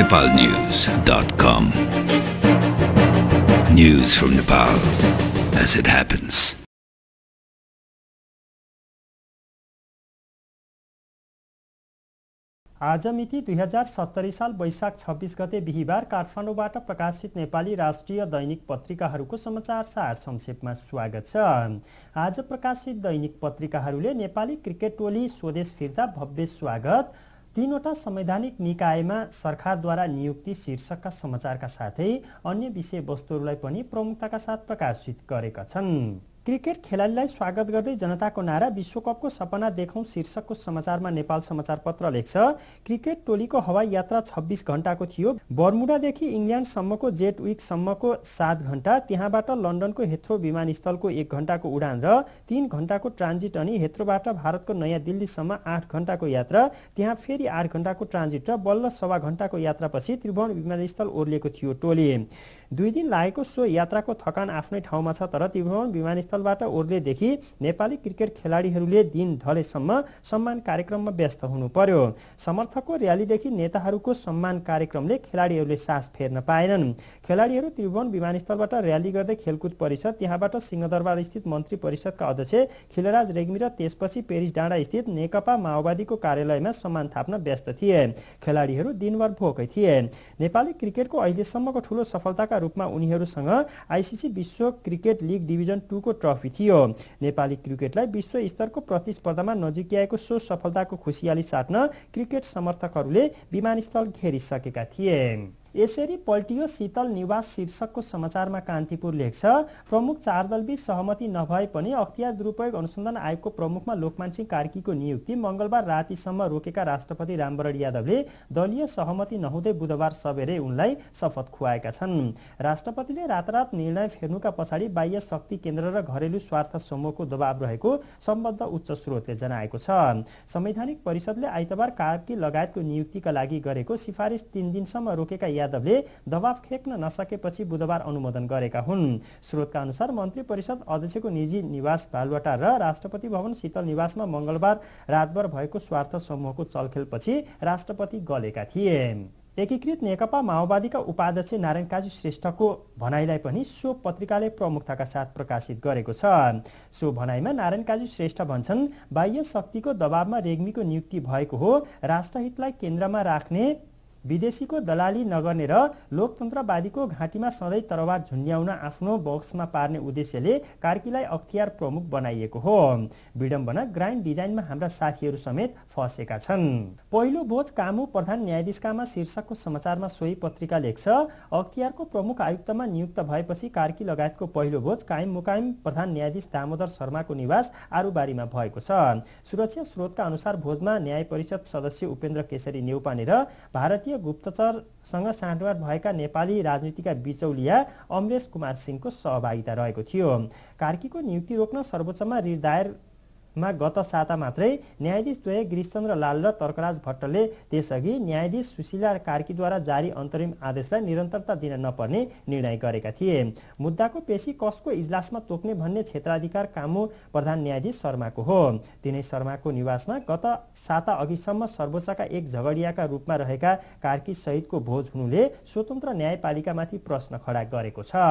nepalnews.com. News from Nepal as it happens. आज मिति दुई हजार सत्तरी साल वैशाख छब्बिस गते बिहिबार काठमाडौँबाट प्रकाशित नेपाली राष्ट्रिय दैनिक पत्रिकाहरूको समाचार सार संक्षेपमा स्वागत छ आज प्रकाशित दैनिक पत्रिकाहरूले नेपाली क्रिकेट टोली स्वदेश फिर्ता भव्य स्वागत तीनवटा संवैधानिक निकायमा सरकारद्वारा नियुक्ति शीर्षकका समाचारका साथै अन्य विषयवस्तुहरूलाई पनि प्रमुखताका साथ प्रकाशित गरेका छन् क्रिकेट खेलाडीलाई स्वागत गर्दै जनताको नारा विश्वकपको सपना देखौँ शीर्षकको समाचारमा नेपाल समाचार पत्र लेख्छ क्रिकेट टोलीको हवाई यात्रा छब्बिस घण्टाको थियो बर्मुडादेखि इङ्ल्यान्डसम्मको जेट विकसम्मको सात घण्टा त्यहाँबाट लन्डनको हेथ्रो विमानस्थलको एक घण्टाको उडान र तिन घण्टाको ट्रान्जिट अनि हेथ्रोबाट भारतको नयाँ दिल्लीसम्म आठ घण्टाको यात्रा त्यहाँ फेरि आठ घण्टाको ट्रान्जिट र बल्ल सवा घण्टाको यात्रापछि त्रिभुवन विमानस्थल ओर्लिएको थियो टोली दुई दिन लागेको सो यात्राको थकान आफ्नै ठाउँमा छ तर त्रिभुवन विमानस्थल स्थलबाट ओर्लेदेखि नेपाली क्रिकेट खेलाडीहरूले दिन ढलेसम्म सम्मान कार्यक्रममा व्यस्त हुनु पर्यो समर्थकको र्यालीदेखि नेताहरूको सम्मान कार्यक्रमले खेलाडीहरूले सास फेर्न पाएनन् खेलाडीहरू त्रिभुवन विमानस्थलबाट र्याली गर्दै खेलकुद परिषद त्यहाँबाट सिंहदरबार स्थित मन्त्री परिषदका अध्यक्ष खिलराज रेग्मी र त्यसपछि पेरिस डाँडा स्थित नेकपा माओवादीको कार्यालयमा सम्मान थाप्न व्यस्त थिए खेलाडीहरू दिनभर भोकै थिए नेपाली क्रिकेटको अहिलेसम्मको ठूलो सफलताका रूपमा उनीहरूसँग आइसिसी विश्व क्रिकेट लिग डिभिजन टूको ट्रफी थियो नेपाली क्रिकेटलाई विश्व स्तरको प्रतिस्पर्धामा नजिक्याएको सो सफलताको खुसियाली साट्न क्रिकेट समर्थकहरूले विमानस्थल घेरिसकेका थिए यसरी पल्टियो शीतल निवास शीर्षकको समाचारमा कान्तिपुर लेख्छ प्रमुख चार दलबीच सहमति नभए पनि अख्तियार दुरुपयोग अनुसन्धान आयोगको प्रमुखमा लोकमान सिंह कार्कीको नियुक्ति मङ्गलबार रातिसम्म रोकेका राष्ट्रपति रामवरण यादवले दलीय सहमति नहुँदै बुधबार सबेरै उनलाई शपथ खुवाएका छन् राष्ट्रपतिले रातरात निर्णय फेर्नुका पछाडि बाह्य शक्ति केन्द्र र घरेलु स्वार्थ समूहको दबाव रहेको सम्बद्ध उच्च स्रोतले जनाएको छ संवैधानिक परिषदले आइतबार कार्की लगायतको नियुक्तिका लागि गरेको सिफारिस तीन दिनसम्म रोकेका यादवले दबाव खेक्न नसकेपछि बुधबार अनुमोदन गरेका हुन् स्रोतका अनुसार मन्त्री परिषद अध्यक्षको निजी निवास बालुवाटा र राष्ट्रपति भवन शीतल निवासमा मङ्गलबार रातभर भएको स्वार्थ समूहको चलखेलपछि राष्ट्रपति गलेका थिए एकीकृत नेकपा माओवादीका उपाध्यक्ष नारायण काजी श्रेष्ठको भनाइलाई पनि सो पत्रिकाले प्रमुखताका साथ प्रकाशित गरेको छ सो भनाइमा नारायण काजी श्रेष्ठ भन्छन् बाह्य शक्तिको दबावमा रेग्मीको नियुक्ति भएको हो राष्ट्रहितलाई केन्द्रमा राख्ने विदेशीको दलाली नगर्ने र लोकतन्त्रवादीको घाँटीमा सधैँ तरवार झुन्ड्याउन आफ्नो बक्समा पार्ने उद्देश्यले कार्कीलाई अख्तियार प्रमुख बनाइएको हो विडम्बना ग्रान्ड डिजाइनमा हाम्रा साथीहरू समेत फसेका छन् पहिलो भोज कामु प्रधान न्यायाधीशकामा शीर्षकको समाचारमा सोही पत्रिका लेख्छ अख्तियारको प्रमुख आयुक्तमा नियुक्त भएपछि कार्की लगायतको पहिलो भोज कायम मुकायम प्रधान न्यायाधीश दामोदर शर्माको निवास आरूबारीमा भएको छ सुरक्षा स्रोतका अनुसार भोजमा न्याय परिषद सदस्य उपेन्द्र केसरी नेउपाने र भारतीय भारतीय गुप्तचरसँग साँडवार भएका नेपाली राजनीतिका बिचौलिया अमरेश कुमार सिंहको सहभागिता रहेको थियो कार्कीको नियुक्ति रोक्न सर्वोच्चमा रिट दायर मा गत साता मात्रै न्यायाधीश द्वय गिरिशचन्द्र लाल र तर्कराज भट्टले त्यसअघि न्यायाधीश सुशीला कार्कीद्वारा जारी अन्तरिम आदेशलाई निरन्तरता दिन नपर्ने निर्णय गरेका थिए मुद्दाको पेशी कसको इजलासमा तोक्ने भन्ने क्षेत्राधिकार कामु प्रधान न्यायाधीश शर्माको हो तिनै शर्माको निवासमा गत साता अघिसम्म सर्वोच्चका एक झगडियाका रूपमा रहेका कार्की सहितको भोज हुनुले स्वतन्त्र न्यायपालिकामाथि प्रश्न खडा गरेको छ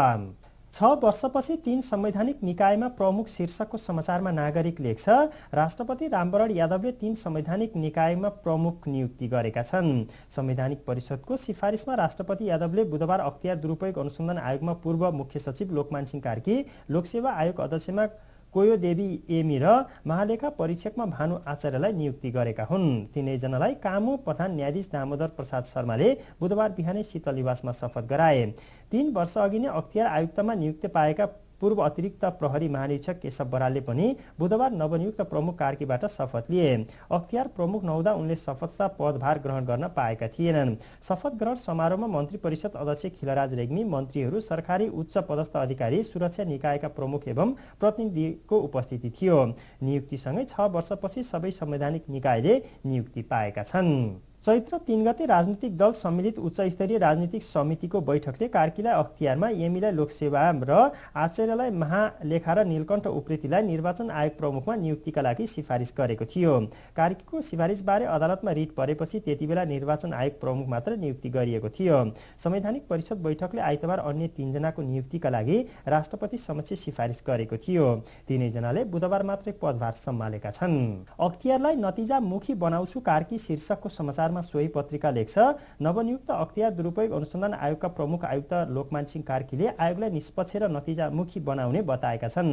छ वर्षपछि तीन संवैधानिक निकायमा प्रमुख शीर्षकको समाचारमा नागरिक लेख्छ राष्ट्रपति रामवरण यादवले तीन संवैधानिक निकायमा प्रमुख नियुक्ति गरेका छन् संवैधानिक परिषदको सिफारिसमा राष्ट्रपति यादवले बुधबार अख्तियार दुरुपयोग अनुसन्धान आयोगमा पूर्व मुख्य सचिव लोकमान सिंह कार्की लोकसेवा आयोग अध्यक्षमा कोयो देवी एमी र महालेखा परीक्षकमा भानु आचार्यलाई नियुक्ति गरेका हुन् तिनैजनालाई कामु प्रधान न्यायाधीश दामोदर प्रसाद शर्माले बुधबार बिहानै शीतल निवासमा शपथ गराए तीन वर्ष अघि नै अख्तियार आयुक्तमा नियुक्ति पाएका पूर्व अतिरिक्त प्रहरी महानिरीक्षक केशव बरालले पनि बुधबार नवनियुक्त प्रमुख कार्कीबाट शपथ लिए अख्तियार प्रमुख नहुँदा उनले शपथका पदभार ग्रहण गर्न पाएका थिएनन् शपथ ग्रहण समारोहमा मन्त्री परिषद अध्यक्ष खिलराज रेग्मी मन्त्रीहरू सरकारी उच्च पदस्थ अधिकारी सुरक्षा निकायका प्रमुख एवं प्रतिनिधिको उपस्थिति थियो नियुक्तिसँगै छ वर्षपछि सबै संवैधानिक निकायले नियुक्ति पाएका छन् चैत्र तीन गते राजनीतिक दल सम्मिलित उच्च स्तरीय राजनीतिक समितिको बैठकले कार्कीलाई अख्तियारमा एमीलाई लोकसेवा र आचार्यलाई महालेखा र नीलकण्ठ उप्रेतीलाई निर्वाचन आयोग प्रमुखमा नियुक्तिका लागि सिफारिस गरेको थियो कार्कीको सिफारिसबारे अदालतमा रिट परेपछि त्यतिबेला निर्वाचन आयोग प्रमुख मात्र नियुक्ति गरिएको थियो संवैधानिक परिषद बैठकले आइतबार अन्य तीनजनाको नियुक्तिका लागि राष्ट्रपति समक्ष सिफारिस गरेको थियो तिनैजनाले बुधबार मात्रै पदभार सम्हालेका छन् अख्तियारलाई नतिजामुखी बनाउँछु कार्की शीर्षकको समाचार चारमा सोही पत्रिका लेख्छ नवनियुक्त अख्तियार दुरुपयोग अनुसन्धान आयोगका प्रमुख आयुक्त लोकमान सिंह कार्कीले आयोगलाई निष्पक्ष र नतिजामुखी बनाउने बताएका छन्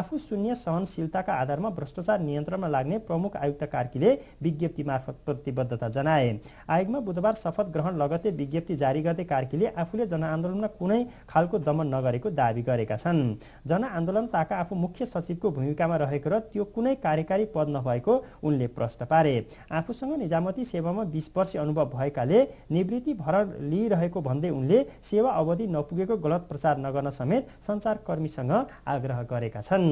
आफू शून्य सहनशीलताका आधारमा भ्रष्टाचार नियन्त्रणमा लाग्ने प्रमुख आयुक्त कार्कीले विज्ञप्ति मार्फत प्रतिबद्धता जनाए आयोगमा बुधबार शपथ ग्रहण लगतै विज्ञप्ति जारी गर्दै कार्कीले आफूले जनआन्दोलनमा कुनै खालको दमन नगरेको दावी गरेका छन् जनआन्दोलन ताका आफू मुख्य सचिवको भूमिकामा रहेको र त्यो कुनै कार्यकारी पद नभएको उनले प्रश्न पारे आफूसँग निजामती सेवामा स्पर्शी अनुभव भएकाले निवृत्ति भरण लिइरहेको भन्दै उनले सेवा अवधि नपुगेको गलत प्रचार नगर्न समेत सञ्चारकर्मीसँग आग्रह गरेका छन्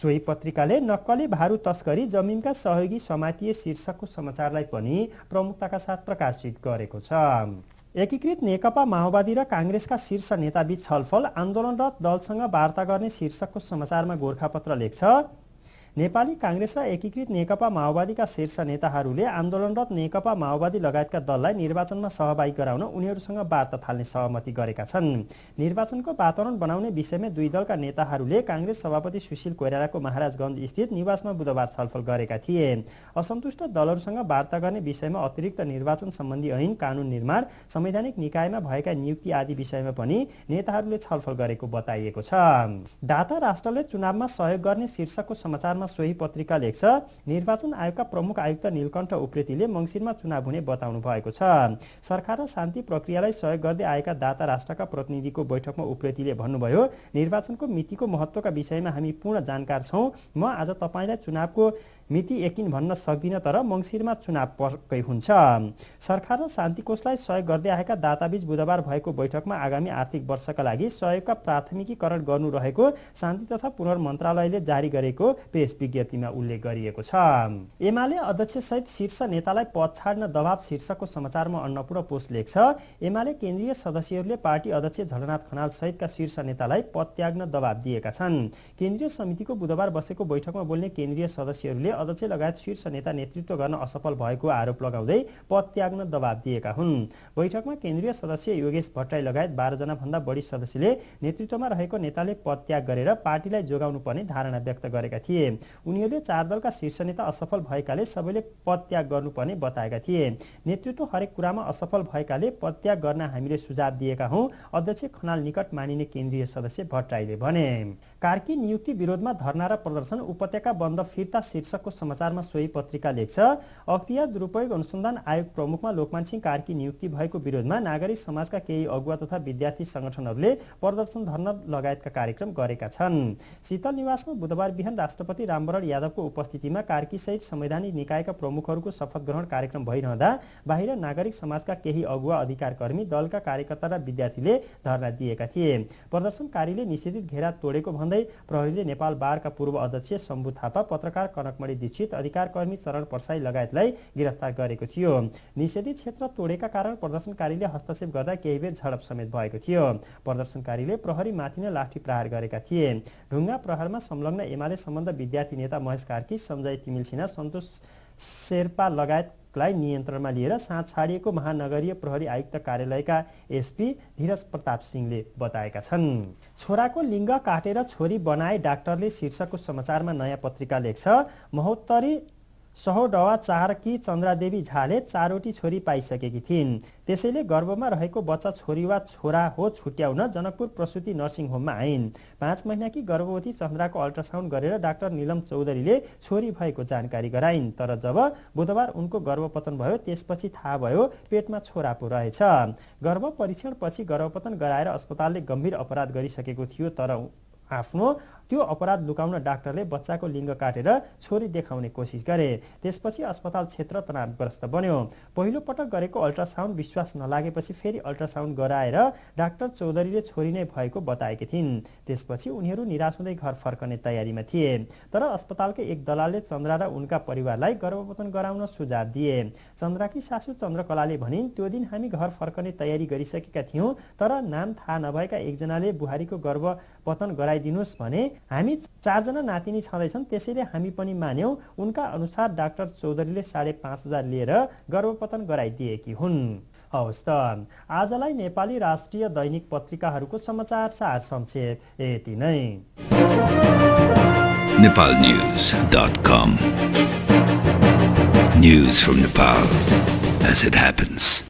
सोही पत्रिकाले नक्कली भारू तस्करी जमिनका सहयोगी समातीय शीर्षकको समाचारलाई पनि प्रमुखताका साथ प्रकाशित गरेको छ एकीकृत नेकपा माओवादी र काङ्ग्रेसका शीर्ष नेताबीच छलफल आन्दोलनरत दलसँग वार्ता गर्ने शीर्षकको समाचारमा गोर्खापत्र लेख्छ नेपाली काङ्ग्रेस र एकीकृत नेकपा माओवादीका शीर्ष नेताहरूले आन्दोलनरत नेकपा माओवादी लगायतका दललाई निर्वाचनमा सहभागी गराउन उनीहरूसँग वार्ता थाल्ने सहमति गरेका छन् निर्वाचनको वातावरण बनाउने विषयमा दुई दलका नेताहरूले काङ्ग्रेस सभापति सुशील कोइरालाको महाराजगञ्ज स्थित निवासमा बुधबार छलफल गरेका थिए असन्तुष्ट दलहरूसँग वार्ता गर्ने विषयमा अतिरिक्त निर्वाचन सम्बन्धी ऐन कानुन निर्माण संवैधानिक निकायमा भएका नियुक्ति आदि विषयमा पनि नेताहरूले छलफल गरेको बताइएको छ दाता राष्ट्रले चुनावमा सहयोग गर्ने शीर्षकको समाचारमा पत्रमा सोही पत्रिका लेख्छ निर्वाचन आयोगका प्रमुख आयुक्त निलकण्ठ उप्रेतीले मङ्सिरमा चुनाव हुने बताउनु भएको छ सरकार र शान्ति प्रक्रियालाई सहयोग गर्दै आएका दाता राष्ट्रका प्रतिनिधिको बैठकमा उप्रेतीले भन्नुभयो निर्वाचनको मितिको महत्त्वका विषयमा हामी पूर्ण जानकार छौँ म आज तपाईँलाई चुनावको मिति यकिन भन्न सक्दिनँ तर मङ्सिरमा चुनाव पक्कै हुन्छ सरकार र शान्ति कोषलाई सहयोग गर्दै आएका दाताबीच बुधबार भएको बैठकमा आगामी आर्थिक वर्षका लागि सहयोगका प्राथमिकीकरण गर्नु रहेको शान्ति तथा पुनर्मन्त्रालयले जारी गरेको प्रेस विज्ञप्तिमा उल्लेख गरिएको छ एमाले अध्यक्ष सहित शीर्ष नेतालाई पद छाड्न दबाव शीर्षकको समाचारमा अन्नपूर्ण पोस्ट लेख्छ एमाले केन्द्रीय सदस्यहरूले पार्टी अध्यक्ष झलनाथ खनाल सहितका शीर्ष नेतालाई पद त्याग्न दबाव दिएका छन् केन्द्रीय समितिको बुधबार बसेको बैठकमा बोल्ने केन्द्रीय सदस्यहरूले अध्यक्ष लगायत शीर्ष नेता नेतृत्व गर्न असफल भएको आरोप लगाउँदै पद त्याग्न दबाब दिएका हुन् बैठकमा केन्द्रीय सदस्य योगेश भट्टराई लगायत भन्दा बढी सदस्यले नेतृत्वमा रहेको नेताले पद त्याग गरेर पार्टीलाई जोगाउनुपर्ने धारणा व्यक्त गरेका थिए उनीहरूले चार दलका शीर्ष नेता असफल भएकाले सबैले पद त्याग गर्नुपर्ने बताएका थिए नेतृत्व हरेक कुरामा असफल भएकाले पदत्याग गर्न हामीले सुझाव दिएका हौँ अध्यक्ष खनाल निकट मानिने केन्द्रीय सदस्य भट्टराईले भने कार्की नियुक्ति विरोधमा धरना र प्रदर्शन उपत्यका बन्द फिर्ता शीर्षकको समाचारमा सोही पत्रिका लेख्छ अख्तियार दुरुपयोग अनुसन्धान आयोग प्रमुखमा लोकमान सिंह कार्की नियुक्ति भएको विरोधमा नागरिक समाजका केही अगुवा तथा विद्यार्थी संगठनहरूले प्रदर्शन धरना लगायतका कार्यक्रम गरेका छन् शीतल निवासमा बुधबार बिहान राष्ट्रपति रामवरण यादवको उपस्थितिमा कार्की सहित संवैधानिक निकायका प्रमुखहरूको शपथ ग्रहण कार्यक्रम भइरहँदा बाहिर नागरिक समाजका केही अगुवा अधिकारकर्मी दलका कार्यकर्ता र विद्यार्थीले धरना दिएका थिए प्रदर्शनकारीले निषेधित घेरा तोडेको भन्दै भन्दै प्रहरीले नेपाल बारका पूर्व अध्यक्ष शम्भु थापा पत्रकार कनकमणि दीक्षित अधिकारकर्मी चरण परसाई लगायतलाई गिरफ्तार गरेको थियो निषेधित क्षेत्र तोडेका कारण प्रदर्शनकारीले हस्तक्षेप गर्दा केही बेर झडप समेत भएको थियो प्रदर्शनकारीले प्रहरी माथि नै लाठी प्रहार गरेका थिए ढुङ्गा प्रहारमा संलग्न एमाले सम्बन्ध विद्यार्थी नेता महेश कार्की सञ्जय तिमिल सिन्हा सन्तोष शेर्पा लगायत लाई नियन्त्रणमा लिएर साँझ छाडिएको महानगरीय प्रहरी आयुक्त कार्यालयका एसपी धीरज प्रताप सिंहले बताएका छन् छोराको लिङ्ग काटेर छोरी बनाए डाक्टरले शीर्षकको समाचारमा नयाँ पत्रिका लेख्छ महोत्तरी सहोडवा चारकी चन्द्रादेवी झाले चारवटी छोरी पाइसकेकी थिइन् त्यसैले गर्भमा रहेको बच्चा छोरी वा छोरा हो छुट्याउन जनकपुर प्रसुति नर्सिङ होममा आइन् पाँच महिनाकी गर्भवती चन्द्राको अल्ट्रासाउन्ड गरेर डाक्टर निलम चौधरीले छोरी भएको जानकारी गराइन् तर जब बुधबार उनको गर्भपतन भयो त्यसपछि थाहा भयो पेटमा छोरा पो रहेछ गर्भ परीक्षणपछि गर्भपतन गराएर अस्पतालले गम्भीर अपराध गरिसकेको थियो तर आफ्नो त्यो अपराध लुकाउन डाक्टरले बच्चाको लिङ्ग काटेर छोरी देखाउने कोसिस गरे त्यसपछि अस्पताल क्षेत्र तनावग्रस्त बन्यो पहिलो पटक गरेको अल्ट्रासाउन्ड विश्वास नलागेपछि फेरि अल्ट्रासाउन्ड गराएर डाक्टर चौधरीले छोरी नै भएको बताएकी थिइन् त्यसपछि उनीहरू निराश हुँदै घर फर्कने तयारीमा थिए तर अस्पतालकै एक दलालले चन्द्रा र उनका परिवारलाई गर्भपतन गराउन सुझाव दिए चन्द्राकी सासु चन्द्रकलाले भनिन् त्यो दिन हामी घर फर्कने तयारी गरिसकेका थियौँ तर नाम थाहा नभएका एकजनाले बुहारीको गर्भपतन गरा बताइदिनुहोस् भने हामी चारजना नातिनी छँदैछन् त्यसैले हामी पनि मान्यौँ उनका अनुसार डाक्टर चौधरीले साढे पाँच हजार लिएर गर्भपतन गराइदिएकी हुन् हवस् त आजलाई नेपाली राष्ट्रिय दैनिक पत्रिकाहरूको समाचार सार संक्षेप यति नै Nepal news dot com news from Nepal as it happens